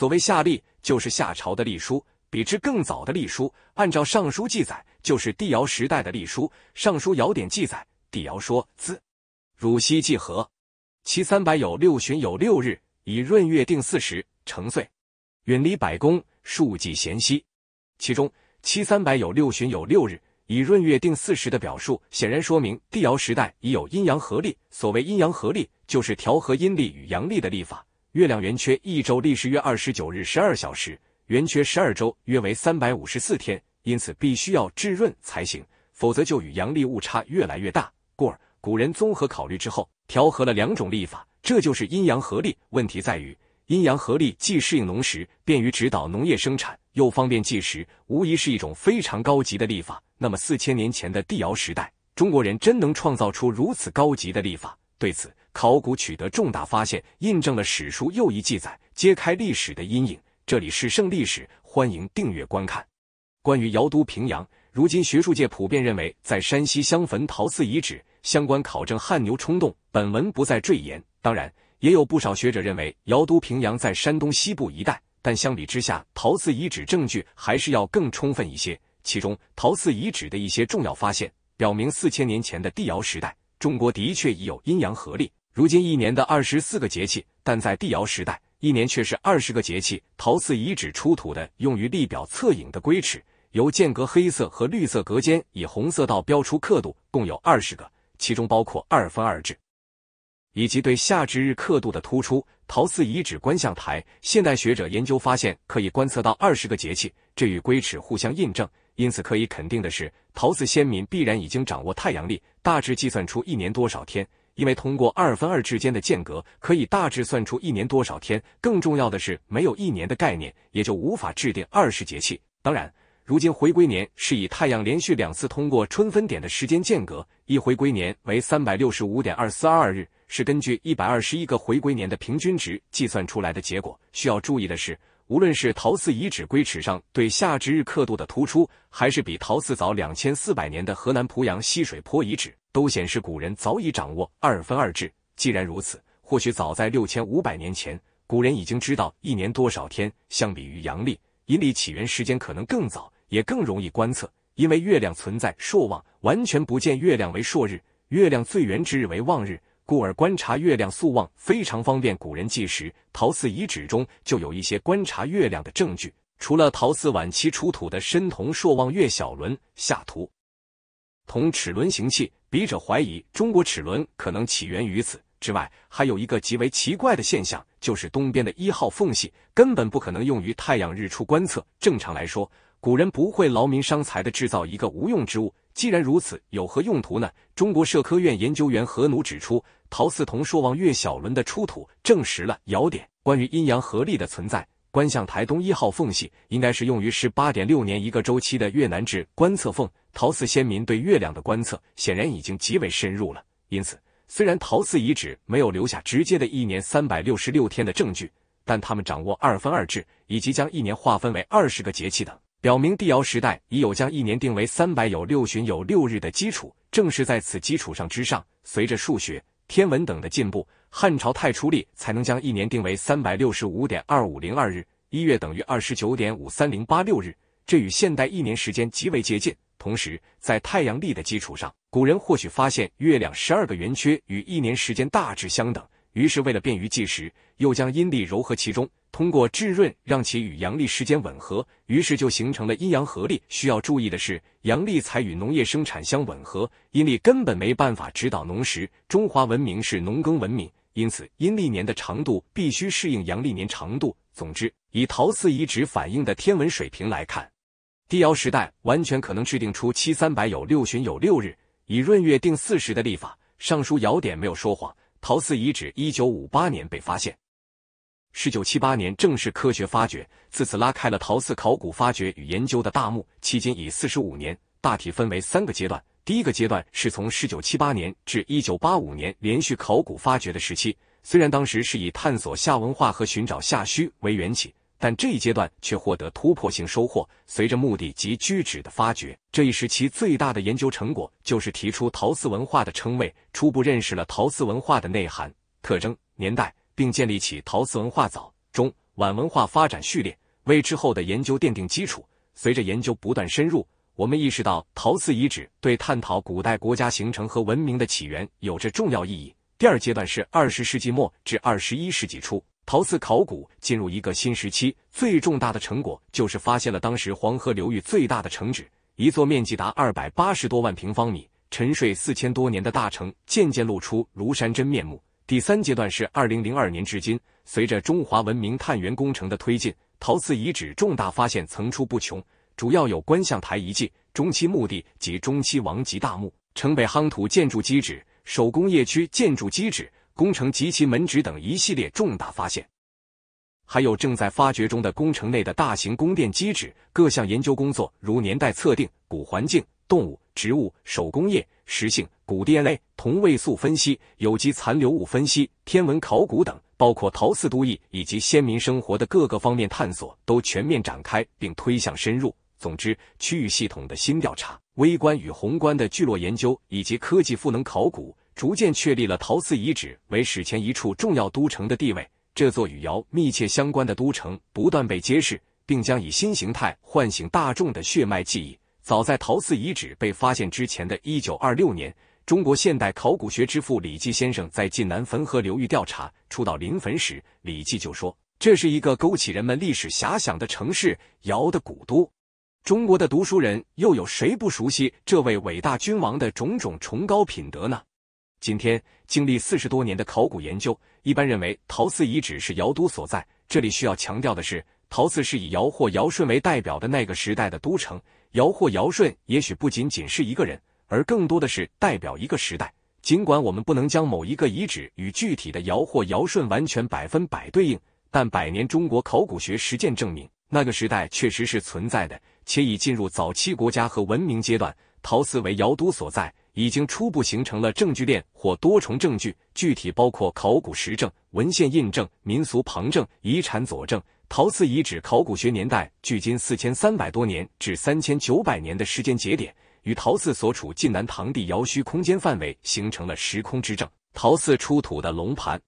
所谓夏历就是夏朝的历书，比之更早的历书，按照《尚书》记载，就是帝尧时代的历书。《尚书尧典》记载，帝尧说：“兹汝昔既何？其三百有六旬有六日，以闰月定四时，成岁。远离百公，庶绩贤熙。”其中，“七三百有六旬有六日，以闰月定四时”的表述，显然说明帝尧时代已有阴阳合历。所谓阴阳合历，就是调和阴历与阳历的历法。月亮圆缺一周历时约二十九日十二小时，圆缺十二周约为三百五十四天，因此必须要置闰才行，否则就与阳历误差越来越大。故而古人综合考虑之后，调和了两种历法，这就是阴阳合历。问题在于，阴阳合历既适应农时，便于指导农业生产，又方便计时，无疑是一种非常高级的历法。那么四千年前的帝尧时代，中国人真能创造出如此高级的历法？对此。考古取得重大发现，印证了史书又一记载，揭开历史的阴影。这里是圣历史，欢迎订阅观看。关于尧都平阳，如今学术界普遍认为在山西襄汾陶寺遗址。相关考证汗牛充栋，本文不再赘言。当然，也有不少学者认为尧都平阳在山东西部一带，但相比之下，陶寺遗址证据还是要更充分一些。其中，陶寺遗址的一些重要发现，表明四千年前的帝尧时代，中国的确已有阴阳合力。如今一年的二十四个节气，但在帝尧时代，一年却是二十个节气。陶寺遗址出土的用于立表测影的龟尺，由间隔黑色和绿色隔间，以红色道标出刻度，共有二十个，其中包括二分二至，以及对夏至日刻度的突出。陶寺遗址观象台，现代学者研究发现，可以观测到二十个节气，这与龟尺互相印证，因此可以肯定的是，陶寺先民必然已经掌握太阳历，大致计算出一年多少天。因为通过二分二之间的间隔，可以大致算出一年多少天。更重要的是，没有一年的概念，也就无法制定二十节气。当然，如今回归年是以太阳连续两次通过春分点的时间间隔，一回归年为三百六十五点二四二日，是根据一百二十一个回归年的平均值计算出来的结果。需要注意的是。无论是陶寺遗址龟池上对夏至日刻度的突出，还是比陶寺早两千四百年的河南濮阳西水坡遗址，都显示古人早已掌握二分二制。既然如此，或许早在六千五百年前，古人已经知道一年多少天。相比于阳历，阴历起源时间可能更早，也更容易观测，因为月亮存在朔望，完全不见月亮为朔日，月亮最圆之日为望日。故而观察月亮速望非常方便，古人计时。陶寺遗址中就有一些观察月亮的证据，除了陶寺晚期出土的深铜朔望月小轮（下图，同齿轮形器），笔者怀疑中国齿轮可能起源于此之外，还有一个极为奇怪的现象，就是东边的一号缝隙根本不可能用于太阳日出观测。正常来说，古人不会劳民伤财的制造一个无用之物。既然如此，有何用途呢？中国社科院研究员何努指出，陶寺铜说望月小轮的出土证实了《尧典》关于阴阳合力的存在。观象台东一号缝隙应该是用于十八点六年一个周期的越南制观测缝。陶寺先民对月亮的观测显然已经极为深入了。因此，虽然陶寺遗址没有留下直接的一年三百六十六天的证据，但他们掌握二分二制，以及将一年划分为二十个节气等。表明帝尧时代已有将一年定为三百有六旬有六日的基础，正是在此基础上之上，随着数学、天文等的进步，汉朝太初历才能将一年定为三百六十五点二五零二日，一月等于二十九点五三零八六日，这与现代一年时间极为接近。同时，在太阳历的基础上，古人或许发现月亮十二个圆缺与一年时间大致相等。于是为了便于计时，又将阴历糅合其中，通过质闰让其与阳历时间吻合，于是就形成了阴阳合历。需要注意的是，阳历才与农业生产相吻合，阴历根本没办法指导农时。中华文明是农耕文明，因此阴历年的长度必须适应阳历年长度。总之，以陶寺遗址反映的天文水平来看，帝尧时代完全可能制定出七三百有六旬有六日，以闰月定四十的历法。《尚书尧典》没有说谎。陶寺遗址一九五八年被发现，一九七八年正式科学发掘，自此拉开了陶寺考古发掘与研究的大幕，迄今已四十五年。大体分为三个阶段，第一个阶段是从一九七八年至一九八五年连续考古发掘的时期，虽然当时是以探索夏文化和寻找夏墟为缘起。但这一阶段却获得突破性收获。随着墓地及居址的发掘，这一时期最大的研究成果就是提出陶瓷文化的称谓，初步认识了陶瓷文化的内涵、特征、年代，并建立起陶瓷文化早、中、晚文化发展序列，为之后的研究奠定基础。随着研究不断深入，我们意识到陶瓷遗址对探讨古代国家形成和文明的起源有着重要意义。第二阶段是二十世纪末至二十一世纪初。陶瓷考古进入一个新时期，最重大的成果就是发现了当时黄河流域最大的城址，一座面积达二百八十多万平方米、沉睡四千多年的大城，渐渐露出庐山真面目。第三阶段是二零零二年至今，随着中华文明探源工程的推进，陶瓷遗址重大发现层出不穷，主要有观象台遗迹、中期墓地及中期王级大墓、城北夯土建筑基址、手工业区建筑基址。工程及其门址等一系列重大发现，还有正在发掘中的工程内的大型宫殿基址，各项研究工作如年代测定、古环境、动物、植物、手工业、石性、古 DNA、同位素分析、有机残留物分析、天文考古等，包括陶寺都邑以及先民生活的各个方面探索，都全面展开并推向深入。总之，区域系统的新调查、微观与宏观的聚落研究以及科技赋能考古。逐渐确立了陶寺遗址为史前一处重要都城的地位。这座与窑密切相关的都城不断被揭示，并将以新形态唤醒大众的血脉记忆。早在陶寺遗址被发现之前的一九二六年，中国现代考古学之父李济先生在晋南汾河流域调查，初到临汾时，李济就说：“这是一个勾起人们历史遐想的城市，窑的古都。”中国的读书人又有谁不熟悉这位伟大君王的种种崇高品德呢？今天经历四十多年的考古研究，一般认为陶寺遗址是尧都所在。这里需要强调的是，陶寺是以尧或尧舜为代表的那个时代的都城。尧或尧舜也许不仅仅是一个人，而更多的是代表一个时代。尽管我们不能将某一个遗址与具体的尧或尧舜完全百分百对应，但百年中国考古学实践证明，那个时代确实是存在的，且已进入早期国家和文明阶段。陶寺为尧都所在。已经初步形成了证据链或多重证据，具体包括考古实证、文献印证、民俗旁证、遗产佐证。陶寺遗址考古学年代距今四千三百多年至三千九百年的时间节点，与陶寺所处晋南唐地窑墟空间范围形成了时空之证。陶寺出土的龙盘、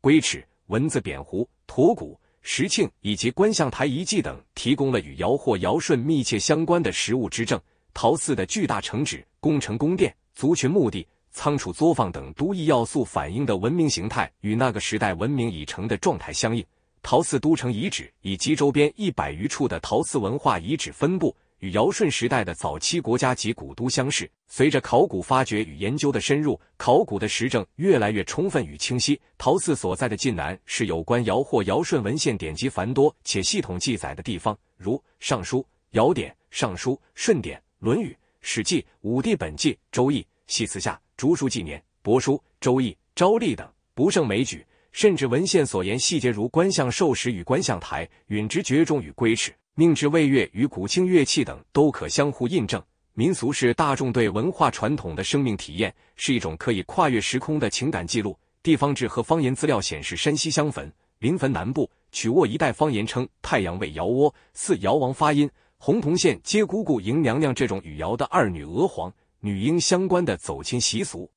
龟齿、文字扁壶、驼骨、石磬以及观象台遗迹等，提供了与窑或窑顺密切相关的实物之证。陶寺的巨大城址、工程、宫殿、族群墓地、仓储作坊等都邑要素反映的文明形态，与那个时代文明已成的状态相应。陶寺都城遗址以及周边一百余处的陶寺文化遗址分布，与尧舜时代的早期国家级古都相似。随着考古发掘与研究的深入，考古的实证越来越充分与清晰。陶寺所在的晋南是有关尧或尧舜文献典籍繁多且系统记载的地方，如《尚书》《尧典》《尚书》《舜典》。《论语》《史记》《武帝本纪》《周易》《系辞下》《竹书纪年》《帛书》《周易》《昭历》等不胜枚举，甚至文献所言细节如观象授时与观象台、陨之绝种与龟池、命之未月与古庆乐器等，都可相互印证。民俗是大众对文化传统的生命体验，是一种可以跨越时空的情感记录。地方志和方言资料显示，山西襄汾临汾南部曲沃一带方言称太阳为“尧窝”，似尧王发音。洪洞县接姑姑迎娘娘这种与瑶的二女娥皇、女婴相关的走亲习俗，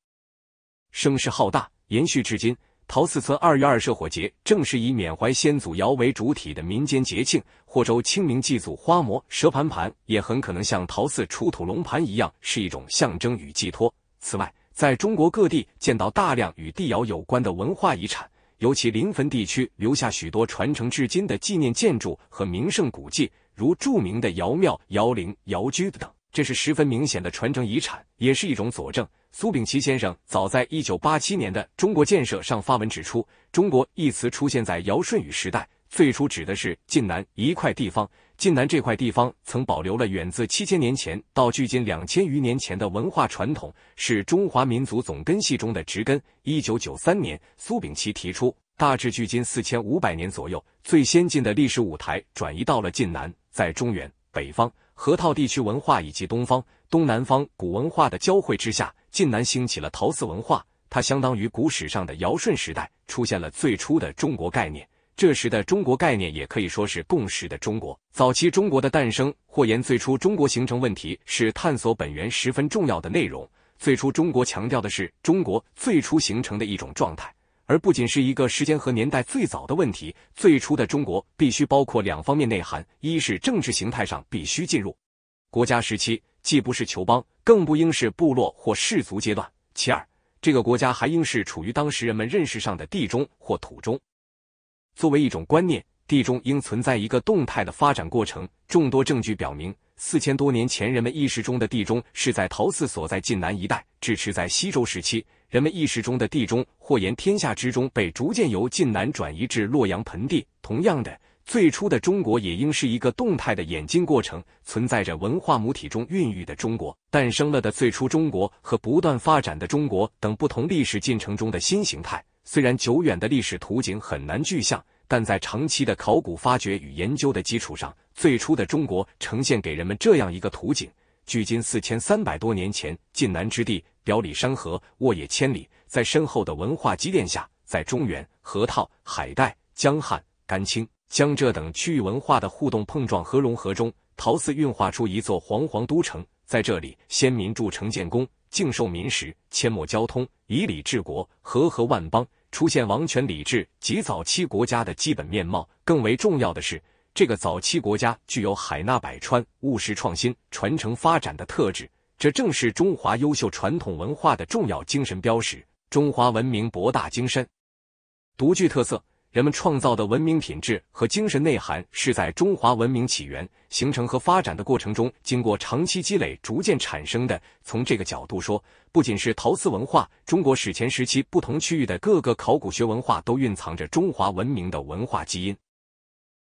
声势浩大，延续至今。陶寺村二月二社火节正是以缅怀先祖瑶为主体的民间节庆。霍州清明祭祖花馍、蛇盘盘也很可能像陶寺出土龙盘一样，是一种象征与寄托。此外，在中国各地见到大量与帝窑有关的文化遗产。尤其临汾地区留下许多传承至今的纪念建筑和名胜古迹，如著名的尧庙、尧陵、尧居等，这是十分明显的传承遗产，也是一种佐证。苏秉琦先生早在一九八七年的《中国建设》上发文指出，“中国”一词出现在尧舜禹时代。最初指的是晋南一块地方。晋南这块地方曾保留了远自七千年前到距今两千余年前的文化传统，是中华民族总根系中的植根。一九九三年，苏秉琦提出，大致距今四千五百年左右，最先进的历史舞台转移到了晋南，在中原、北方、河套地区文化以及东方、东南方古文化的交汇之下，晋南兴起了陶寺文化，它相当于古史上的尧舜时代，出现了最初的中国概念。这时的中国概念也可以说是共识的中国。早期中国的诞生或言最初中国形成问题是探索本源十分重要的内容。最初中国强调的是中国最初形成的一种状态，而不仅是一个时间和年代最早的问题。最初的中国必须包括两方面内涵：一是政治形态上必须进入国家时期，既不是球邦，更不应是部落或氏族阶段；其二，这个国家还应是处于当时人们认识上的地中或土中。作为一种观念，地中应存在一个动态的发展过程。众多证据表明，四千多年前人们意识中的地中是在陶寺所在晋南一带。至迟在西周时期，人们意识中的地中或沿天下之中，被逐渐由晋南转移至洛阳盆地。同样的，最初的中国也应是一个动态的演进过程，存在着文化母体中孕育的中国诞生了的最初中国和不断发展的中国等不同历史进程中的新形态。虽然久远的历史图景很难具象，但在长期的考古发掘与研究的基础上，最初的中国呈现给人们这样一个图景：距今四千三百多年前，晋南之地，表里山河，沃野千里。在深厚的文化积淀下，在中原、河套、海带、江汉、甘青、江浙等区域文化的互动碰撞和融合中，陶寺运化出一座煌煌都城。在这里，先民筑城建宫，敬受民食，阡陌交通，以礼治国，和合万邦。出现王权礼制及早期国家的基本面貌。更为重要的是，这个早期国家具有海纳百川、务实创新、传承发展的特质，这正是中华优秀传统文化的重要精神标识。中华文明博大精深，独具特色。人们创造的文明品质和精神内涵，是在中华文明起源、形成和发展的过程中，经过长期积累逐渐产生的。从这个角度说，不仅是陶瓷文化，中国史前时期不同区域的各个考古学文化，都蕴藏着中华文明的文化基因。